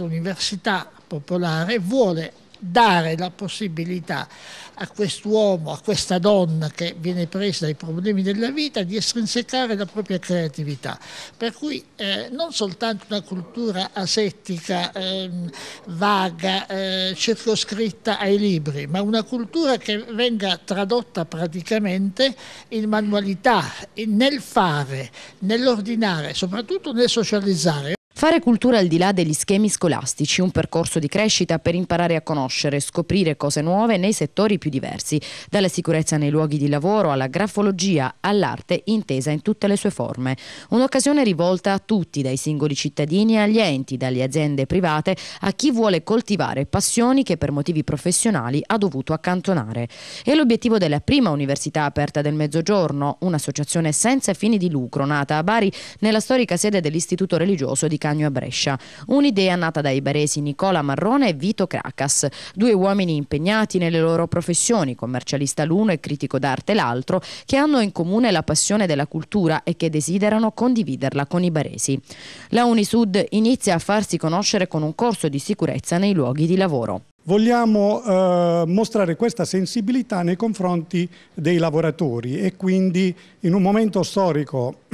l'università popolare vuole dare la possibilità a quest'uomo, a questa donna che viene presa dai problemi della vita di estrinsecare la propria creatività. Per cui eh, non soltanto una cultura asettica, eh, vaga, eh, circoscritta ai libri, ma una cultura che venga tradotta praticamente in manualità, nel fare, nell'ordinare, soprattutto nel socializzare. Fare cultura al di là degli schemi scolastici, un percorso di crescita per imparare a conoscere e scoprire cose nuove nei settori più diversi, dalla sicurezza nei luoghi di lavoro alla grafologia, all'arte intesa in tutte le sue forme. Un'occasione rivolta a tutti, dai singoli cittadini agli enti, dalle aziende private, a chi vuole coltivare passioni che per motivi professionali ha dovuto accantonare. È l'obiettivo della prima università aperta del Mezzogiorno, un'associazione senza fini di lucro nata a Bari nella storica sede dell'Istituto Religioso di Canada cranio a Brescia. Un'idea nata dai baresi Nicola Marrone e Vito Cracas, due uomini impegnati nelle loro professioni, commercialista l'uno e critico d'arte l'altro, che hanno in comune la passione della cultura e che desiderano condividerla con i baresi. La Unisud inizia a farsi conoscere con un corso di sicurezza nei luoghi di lavoro. Vogliamo eh, mostrare questa sensibilità nei confronti dei lavoratori e quindi in un momento storico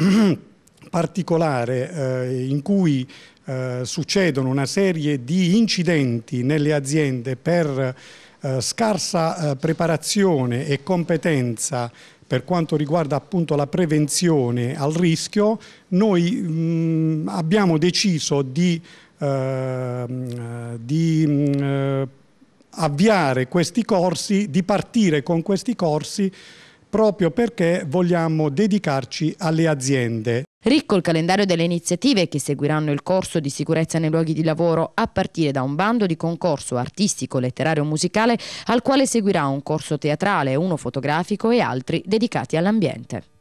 particolare eh, in cui eh, succedono una serie di incidenti nelle aziende per eh, scarsa eh, preparazione e competenza per quanto riguarda appunto la prevenzione al rischio, noi mh, mm, abbiamo deciso di, ehm, di mh, mm, avviare questi corsi, di partire con questi corsi proprio perché vogliamo dedicarci alle aziende. Ricco il calendario delle iniziative che seguiranno il corso di sicurezza nei luoghi di lavoro a partire da un bando di concorso artistico, letterario e musicale al quale seguirà un corso teatrale, uno fotografico e altri dedicati all'ambiente.